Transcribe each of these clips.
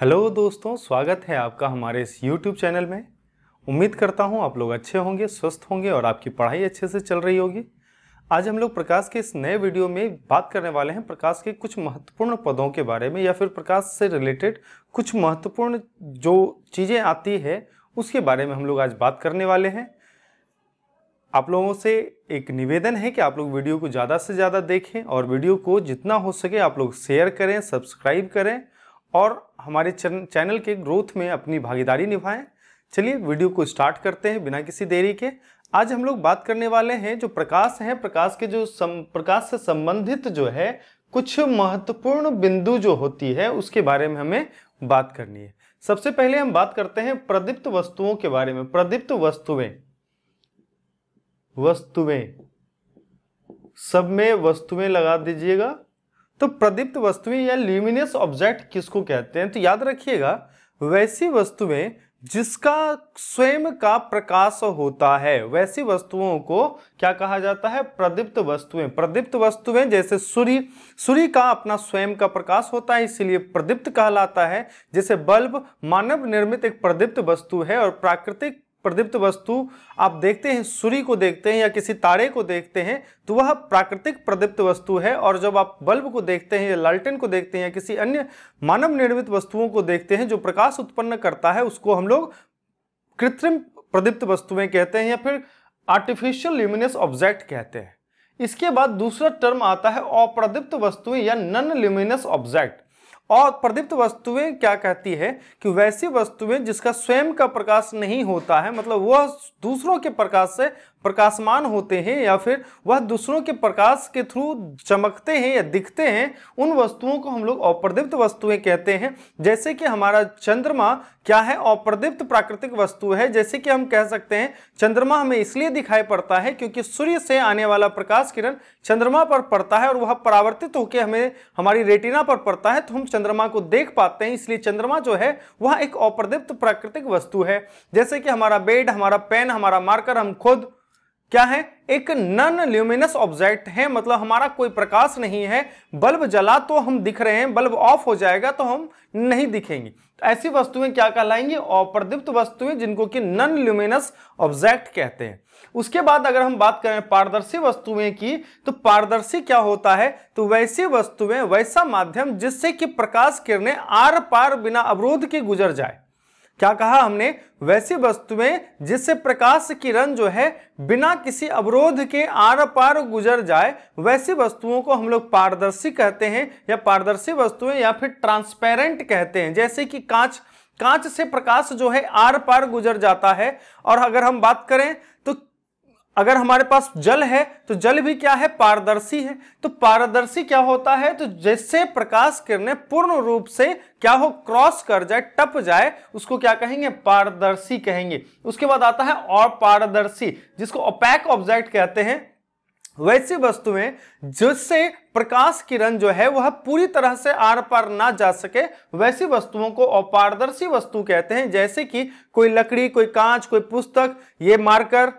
hello दोस्तों स्वागत है आपका हमारे इस यूट्यूब चैनल में उम्मीद करता हूँ आप लोग अच्छे होंगे स्वस्थ होंगे और आपकी पढ़ाई अच्छे से चल रही होगी आज हम लोग प्रकाश के इस नए वीडियो में बात करने वाले हैं प्रकाश के कुछ महत्वपूर्ण पदों के बारे में या फिर प्रकाश से रिलेटेड कुछ महत्वपूर्ण जो चीज़ें आती है उसके बारे में हम लोग आज बात करने वाले हैं आप लोगों से एक निवेदन है कि आप लोग वीडियो को ज़्यादा से ज़्यादा देखें और वीडियो को जितना हो सके आप लोग शेयर करें सब्सक्राइब करें और हमारे चैनल के ग्रोथ में अपनी भागीदारी निभाएं चलिए वीडियो को स्टार्ट करते हैं बिना किसी देरी के आज हम लोग बात करने वाले हैं जो प्रकाश है प्रकाश के जो सम, प्रकाश से संबंधित जो है कुछ महत्वपूर्ण बिंदु जो होती है उसके बारे में हमें बात करनी है सबसे पहले हम बात करते हैं प्रदीप्त वस्तुओं के बारे में प्रदीप्त वस्तुएं वस्तुएं सब में वस्तुएं लगा दीजिएगा तो प्रदीप्त वस्तुएं या ल्यूमिनियस ऑब्जेक्ट किसको कहते हैं तो याद रखिएगा वैसी वस्तुएं जिसका स्वयं का प्रकाश होता है वैसी वस्तुओं को क्या कहा जाता है प्रदीप्त वस्तुएं प्रदीप्त वस्तुएं जैसे सूर्य सूर्य का अपना स्वयं का प्रकाश होता है इसीलिए प्रदीप्त कहलाता है जैसे बल्ब मानव निर्मित एक प्रदीप्त वस्तु है और प्राकृतिक प्रदीप्त वस्तु आप देखते हैं सूर्य को देखते हैं या किसी तारे को देखते हैं तो वह प्राकृतिक प्रदीप्त वस्तु है और जब आप बल्ब को देखते हैं या लालटेन को देखते हैं या किसी अन्य मानव निर्मित वस्तुओं को देखते हैं जो प्रकाश उत्पन्न करता है उसको हम लोग कृत्रिम प्रदीप्त वस्तुएं कहते हैं या फिर आर्टिफिशियल ल्यूमिनस ऑब्जेक्ट कहते हैं इसके बाद दूसरा टर्म आता है अप्रदीप्त वस्तुएं या नन ल्यूमिनस ऑब्जेक्ट और प्रदीप्त वस्तुएं क्या कहती है कि वैसी वस्तुएं जिसका स्वयं का प्रकाश नहीं होता है मतलब वह दूसरों के प्रकाश से प्रकाशमान होते हैं या फिर वह दूसरों के प्रकाश के थ्रू चमकते हैं या दिखते हैं उन वस्तुओं को हम लोग अप्रदीप्त वस्तुएं कहते हैं जैसे कि हमारा चंद्रमा क्या है अप्रदीप्त प्राकृतिक वस्तु है जैसे कि हम कह सकते हैं चंद्रमा हमें इसलिए दिखाई पड़ता है क्योंकि सूर्य से आने वाला प्रकाश किरण चंद्रमा पर पड़ता है और वह परावर्तित होकर हमें हमारी रेटिना पर पड़ता है तो हम चंद्रमा को देख पाते हैं इसलिए चंद्रमा जो है वह एक अप्रदीप्त प्राकृतिक वस्तु है जैसे कि हमारा बेड हमारा पेन हमारा मार्कर हम खुद क्या है एक नन ल्यूमिनस ऑब्जेक्ट है मतलब हमारा कोई प्रकाश नहीं है बल्ब जला तो हम दिख रहे हैं बल्ब ऑफ हो जाएगा तो हम नहीं दिखेंगे तो ऐसी वस्तुएं क्या कहलाएंगी अप्रदीप्त वस्तुएं जिनको कि नन ल्यूमिनस ऑब्जेक्ट कहते हैं उसके बाद अगर हम बात करें पारदर्शी वस्तुएं की तो पारदर्शी क्या होता है तो वैसी वस्तुएं वैसा माध्यम जिससे कि प्रकाश किरणें आर पार बिना अवरोध के गुजर जाए क्या कहा हमने वैसी वस्तुएं जिससे प्रकाश किरण जो है बिना किसी अवरोध के आर पार गुजर जाए वैसी वस्तुओं को हम लोग पारदर्शी कहते हैं या पारदर्शी वस्तुएं या फिर ट्रांसपेरेंट कहते हैं जैसे कि कांच कांच से प्रकाश जो है आर पार गुजर जाता है और अगर हम बात करें तो अगर हमारे पास जल है तो जल भी क्या है पारदर्शी है तो पारदर्शी क्या होता है तो जैसे प्रकाश किरणें पूर्ण रूप से क्या हो क्रॉस कर जाए टप जाए उसको क्या कहेंगे पारदर्शी कहेंगे उसके बाद आता है और पारदर्शी जिसको अपैक ऑब्जेक्ट कहते हैं वैसी वस्तुएं जिससे प्रकाश किरण जो है वह पूरी तरह से आर पार ना जा सके वैसी वस्तुओं को अपारदर्शी वस्तु कहते हैं जैसे कि कोई लकड़ी कोई कांच कोई पुस्तक ये मार्कर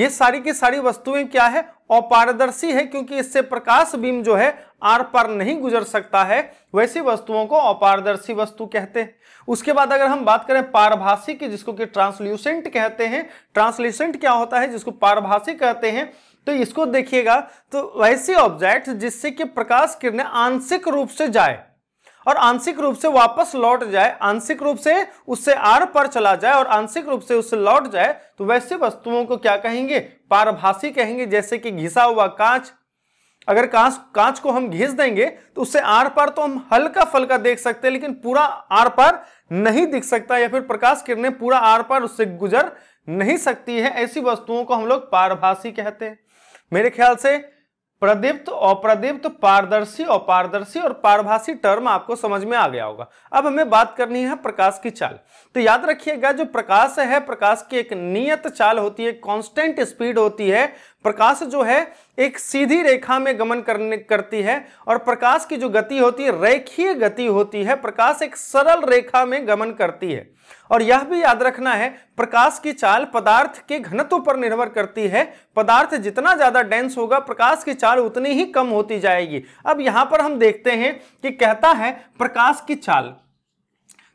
ये सारी की सारी वस्तुएं क्या है अपारदर्शी है क्योंकि इससे प्रकाश बीम जो है आर पार नहीं गुजर सकता है वैसी वस्तुओं को अपारदर्शी वस्तु कहते हैं उसके बाद अगर हम बात करें पारभाषी की जिसको कि ट्रांसल्यूसेंट कहते हैं ट्रांसल्यूसेंट क्या होता है जिसको पारभाषी कहते हैं तो इसको देखिएगा तो वैसे ऑब्जेक्ट जिससे कि प्रकाश किरणें आंशिक रूप से जाए और आंशिक रूप से वापस लौट जाए आंशिक रूप से उससे आर पर चला जाए और आंशिक रूप से उससे लौट जाए तो वैसे वस्तुओं को क्या कहेंगे पारभाषी कहेंगे जैसे कि घिसा हुआ कांच अगर कांच कांच को हम घिस देंगे तो उससे आर पर तो हम हल्का फलका देख सकते हैं लेकिन पूरा आर पर नहीं दिख सकता या फिर प्रकाश किरणें पूरा आर पर उससे गुजर नहीं सकती है ऐसी वस्तुओं को हम लोग पारभाषी कहते हैं मेरे ख्याल से प्रदीप्त अप्रदीप्त पारदर्शी अपारदर्शी और पारभाषी टर्म आपको समझ में आ गया होगा अब हमें बात करनी है प्रकाश की चाल तो याद रखिएगा जो प्रकाश है प्रकाश की एक नियत चाल होती है कांस्टेंट स्पीड होती है प्रकाश जो है एक सीधी रेखा में गमन करने करती है और प्रकाश की जो गति होती है रेखीय गति होती है प्रकाश एक सरल रेखा में गमन करती है और यह भी याद रखना है प्रकाश की चाल पदार्थ के घनत्व पर निर्भर करती है पदार्थ जितना ज्यादा डेंस होगा प्रकाश की चाल उतनी ही कम होती जाएगी अब यहां पर हम देखते हैं कि कहता है प्रकाश की चाल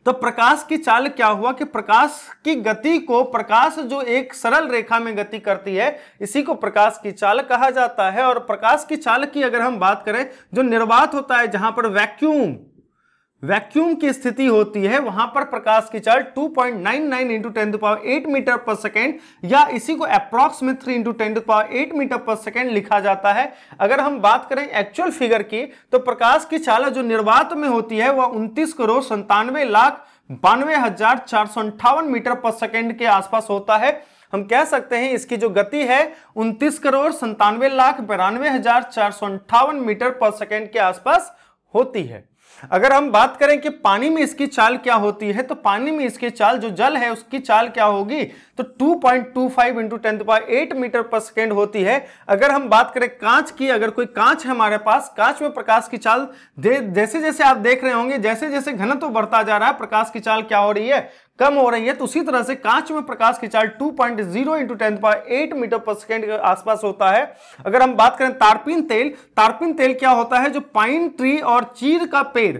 तो प्रकाश की चाल क्या हुआ कि प्रकाश की गति को प्रकाश जो एक सरल रेखा में गति करती है इसी को प्रकाश की चाल कहा जाता है और प्रकाश की चाल की अगर हम बात करें जो निर्वात होता है जहां पर वैक्यूम वैक्यूम की स्थिति होती है वहां पर प्रकाश की चाल 2.99 point nine nine into ten power eight meter per second या इसी को अप्रॉक्स में three into ten power eight meter per second लिखा जाता है अगर हम बात करें एक्चुअल फिगर की तो प्रकाश की चाल जो निर्वात में होती है वह उन्तीस करोड़ संतानवे लाख बानवे हजार चार सौ अंठावन मीटर पर सेकेंड के आसपास होता है हम कह सकते हैं इसकी जो गति है उन्तीस करोड़ संतानवे लाख बिरानवे हजार चार सौ अंठावन मीटर पर सेकेंड के आसपास होती है अगर हम बात करें कि पानी में इसकी चाल क्या होती है तो पानी में इसकी चाल जो जल है उसकी चाल क्या होगी तो 2.25 point two five into ten eight meter per second होती है अगर हम बात करें कांच की अगर कोई कांच है हमारे पास कांच में प्रकाश की चाल जैसे जैसे आप देख रहे होंगे जैसे जैसे घनत्व तो बढ़ता जा रहा है प्रकाश की चाल क्या हो रही है कम हो रही है तो उसी तरह से कांच में प्रकाश की चाल 2.0 point zero into tenth eight meter per second के आसपास होता है अगर हम बात करें तारपीन तेल तारपीन तेल क्या होता है जो पाइन ट्री और चीर का पेड़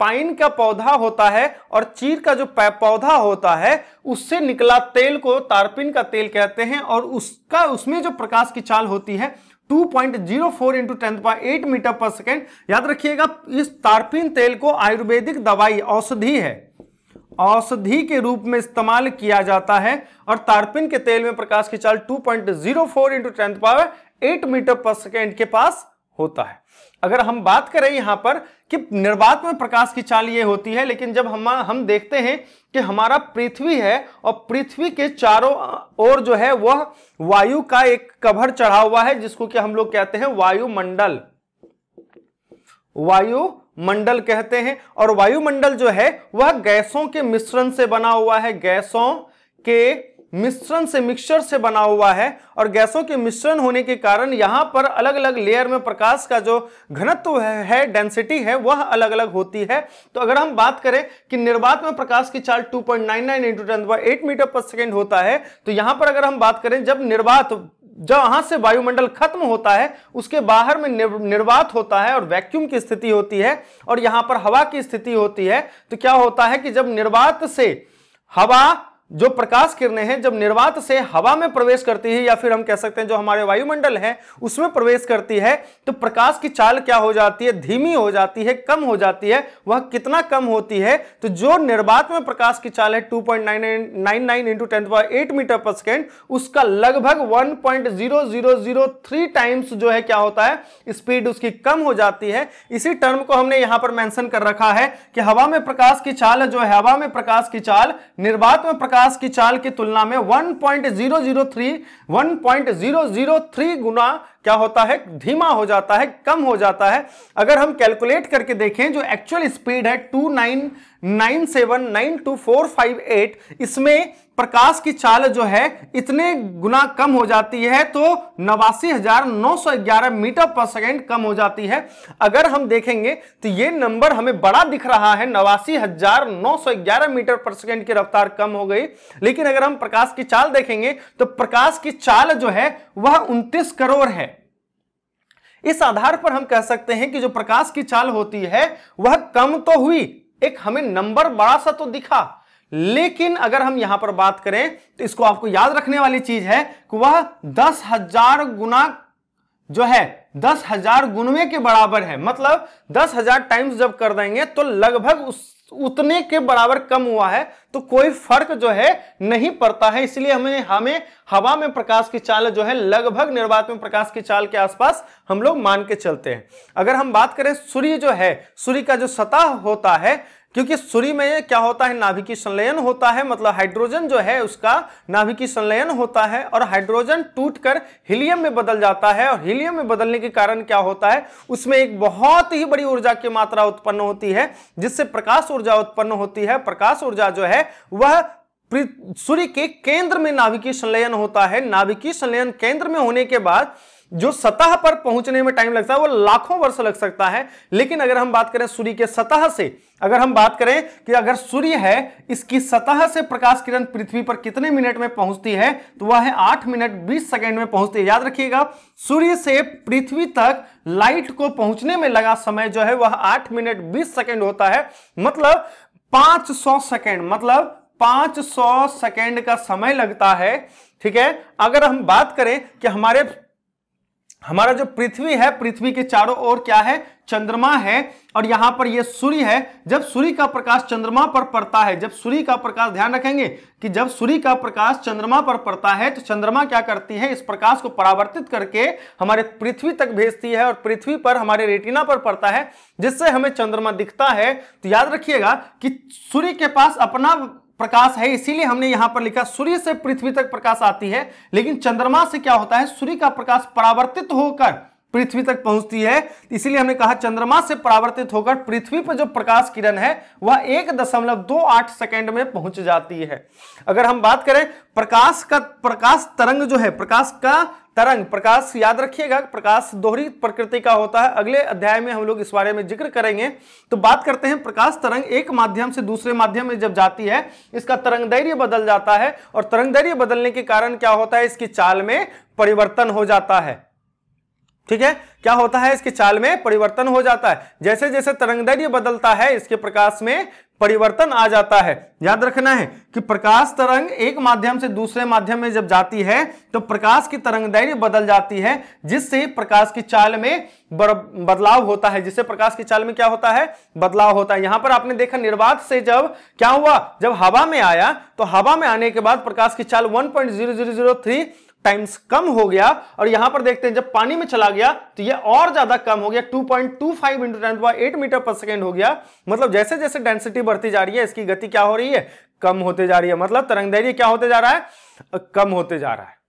पाइन का पौधा होता है और चीर का जो पौधा होता है उससे निकला तेल को तारपिन का तेल कहते हैं और उसका उसमें जो प्रकाश की चाल होती है 2.04 point zero four into tenth eight meter per second याद रखिएगा इस तारपिन तेल को आयुर्वेदिक दवाई औषधि है औषधि के रूप में इस्तेमाल किया जाता है और तारपिन के तेल में प्रकाश की चाल 2.04 point zero four into tenth power eight meter per second के पास होता है अगर हम बात करें यहां पर कि निर्वात में प्रकाश की चाल ये होती है लेकिन जब हम हम देखते हैं कि हमारा पृथ्वी है और पृथ्वी के चारों ओर जो है वह वायु का एक कवर चढ़ा हुआ है जिसको कि हम लोग कहते हैं वायुमंडल वायु मंडल कहते हैं और वायुमंडल जो है वह गैसों के मिश्रण से बना हुआ है गैसों के मिश्रण से मिक्सचर से बना हुआ है और गैसों के मिश्रण होने के कारण यहां पर अलग अलग लेयर में प्रकाश का जो घनत्व है डेंसिटी है वह अलग अलग होती है तो अगर हम बात करें कि निर्वात में प्रकाश की चाल 2.99 point nine nine into ten meter per second होता है तो यहां पर अगर हम बात करें जब निर्वात जहां से वायुमंडल खत्म होता है उसके बाहर में निर्वात होता है और वैक्यूम की स्थिति होती है और यहां पर हवा की स्थिति होती है तो क्या होता है कि जब निर्वात से हवा जो प्रकाश किरणें हैं जब निर्वात से हवा में प्रवेश करती है या फिर हम कह सकते हैं जो हमारे वायुमंडल है उसमें प्रवेश करती है तो प्रकाश की चाल क्या हो जाती है धीमी हो जाती है कम हो जाती है वह कितना कम होती है तो जो निर्वात में प्रकाश की चाल है 2.99 point nine nine into power eight meter per second उसका लगभग one point zero zero zero three times जो है क्या होता है स्पीड उसकी कम हो जाती है इसी टर्म को हमने यहां पर मैंशन कर रखा है कि हवा में प्रकाश की चाल जो है हवा में प्रकाश की चाल निर्वात में प्रकाश पास की चाल की तुलना में 1.003 1.003 गुना क्या होता है धीमा हो जाता है कम हो जाता है अगर हम कैलकुलेट करके देखें जो एक्चुअल स्पीड है 92458 इसमें प्रकाश की चाल जो है इतने गुना कम हो जाती है तो नवासी मीटर पर सेकेंड कम हो जाती है अगर हम देखेंगे तो ये नंबर हमें बड़ा दिख रहा है नवासी मीटर पर सेकेंड की रफ्तार कम हो गई लेकिन अगर हम प्रकाश की चाल देखेंगे तो प्रकाश की चाल जो है वह उनतीस करोड़ है इस आधार पर हम कह सकते हैं कि जो प्रकाश की चाल होती है वह कम तो हुई एक हमें नंबर बड़ा सा तो दिखा लेकिन अगर हम यहां पर बात करें तो इसको आपको याद रखने वाली चीज है कि वह दस हजार गुना जो है दस हजार गुणवे के बराबर है मतलब दस हजार टाइम्स जब कर देंगे तो लगभग उस उतने के बराबर कम हुआ है तो कोई फर्क जो है नहीं पड़ता है इसलिए हमें हमें हवा में प्रकाश की चाल जो है लगभग निर्वात में प्रकाश की चाल के आसपास हम लोग मान के चलते हैं अगर हम बात करें सूर्य जो है सूर्य का जो सतह होता है क्योंकि सूर्य में क्या होता है नाभिकी संलयन होता है मतलब हाइड्रोजन जो है उसका नाभिकी संलयन होता है और हाइड्रोजन टूटकर हीलियम में बदल जाता है और हीलियम में बदलने के कारण क्या होता है उसमें एक बहुत ही बड़ी ऊर्जा की मात्रा उत्पन्न होती है जिससे प्रकाश ऊर्जा उत्पन्न होती है प्रकाश ऊर्जा जो है वह सूर्य के केंद्र में नाभिकीय संलयन होता है नाभिकीय संलयन केंद्र में होने के बाद जो सतह पर पहुंचने में टाइम लगता है वो लाखों वर्ष लग सकता है लेकिन अगर हम बात करें सूर्य के सतह से अगर हम बात करें कि अगर सूर्य है इसकी सतह से प्रकाश किरण पृथ्वी पर कितने मिनट में पहुंचती है तो वह है आठ मिनट बीस सेकेंड में पहुंचती है याद रखिएगा सूर्य से पृथ्वी तक लाइट को पहुंचने में लगा समय जो है वह आठ मिनट बीस सेकेंड होता है मतलब पांच सेकेंड मतलब 500 सेकेंड का समय लगता है ठीक है अगर हम बात करें कि हमारे हमारा जो पृथ्वी है पृथ्वी के चारों ओर क्या है चंद्रमा है और यहां पर यह सूर्य है जब सूर्य का प्रकाश चंद्रमा पर पड़ता है जब सूर्य का प्रकाश ध्यान रखेंगे कि जब सूर्य का प्रकाश चंद्रमा पर पड़ता है तो चंद्रमा क्या करती है इस प्रकाश को परावर्तित करके हमारे पृथ्वी तक भेजती है और पृथ्वी पर हमारे रेटिना पर पड़ता है जिससे हमें चंद्रमा दिखता है तो याद रखिएगा कि सूर्य के पास अपना प्रकाश है इसीलिए हमने यहां पर लिखा सूर्य से पृथ्वी तक प्रकाश आती है लेकिन चंद्रमा से क्या होता है सूर्य का प्रकाश परावर्तित होकर पृथ्वी तक पहुंचती है इसीलिए हमने कहा चंद्रमा से परावर्तित होकर पृथ्वी पर जो प्रकाश किरण है वह एक दशमलव दो आठ सेकेंड में पहुंच जाती है अगर हम बात करें प्रकाश का प्रकाश तरंग जो है प्रकाश का तरंग प्रकाश याद रखिएगा प्रकाश दोहरी प्रकृति का होता है अगले अध्याय में हम लोग इस बारे में जिक्र करेंगे तो बात करते हैं प्रकाश तरंग एक माध्यम से दूसरे माध्यम में जब जाती है इसका तरंग धैर्य बदल जाता है और तरंग धैर्य बदलने के कारण क्या होता है इसकी चाल में परिवर्तन हो जाता है ठीक है क्या होता है इसके चाल में परिवर्तन हो जाता है जैसे जैसे तरंगदैर्य बदलता है इसके प्रकाश में परिवर्तन आ जाता है याद रखना है कि प्रकाश तरंग एक माध्यम से दूसरे माध्यम में जब जाती है तो प्रकाश की तरंगदैर्य बदल जाती है जिससे प्रकाश की चाल में बदलाव होता है जिससे प्रकाश की चाल में क्या होता है बदलाव होता है यहां पर आपने देखा निर्वात से जब क्या हुआ जब हवा में आया तो हवा में आने के बाद प्रकाश की चाल वन टाइम्स कम हो गया और यहां पर देखते हैं जब पानी में चला गया तो ये और ज्यादा कम हो गया 2.25 point two five into ten eight meter per second हो गया मतलब जैसे जैसे डेंसिटी बढ़ती जा रही है इसकी गति क्या हो रही है कम होते जा रही है मतलब तरंग क्या होते जा रहा है कम होते जा रहा है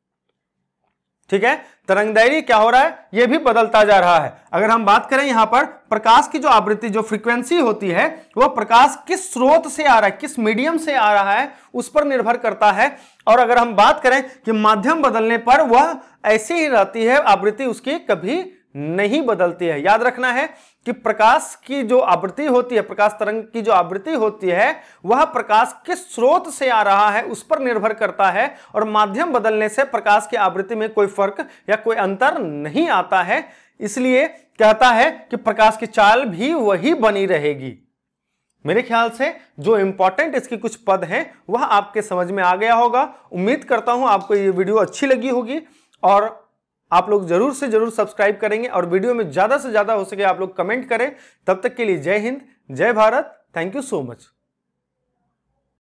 ठीक है तरंग दैर्य क्या हो रहा है यह भी बदलता जा रहा है अगर हम बात करें यहां पर प्रकाश की जो आवृत्ति जो फ्रीक्वेंसी होती है वह प्रकाश किस स्रोत से आ रहा है किस मीडियम से आ रहा है उस पर निर्भर करता है और अगर हम बात करें कि माध्यम बदलने पर वह ऐसी ही रहती है आवृत्ति उसकी कभी नहीं बदलती है याद रखना है कि प्रकाश की जो आवृत्ति होती है प्रकाश तरंग की जो आवृत्ति होती है वह प्रकाश किस स्रोत से आ रहा है उस पर निर्भर करता है और माध्यम बदलने से प्रकाश की आवृत्ति में कोई फर्क या कोई अंतर नहीं आता है इसलिए कहता है कि प्रकाश की चाल भी वही बनी रहेगी मेरे ख्याल से जो इंपॉर्टेंट इसके कुछ पद हैं वह आपके समझ में आ गया होगा उम्मीद करता हूं आपको ये वीडियो अच्छी लगी होगी और आप लोग जरूर से जरूर सब्सक्राइब करेंगे और वीडियो में ज़्यादा से ज़्यादा हो सके आप लोग कमेंट करें तब तक के लिए जय हिंद जय Bharat thank you so much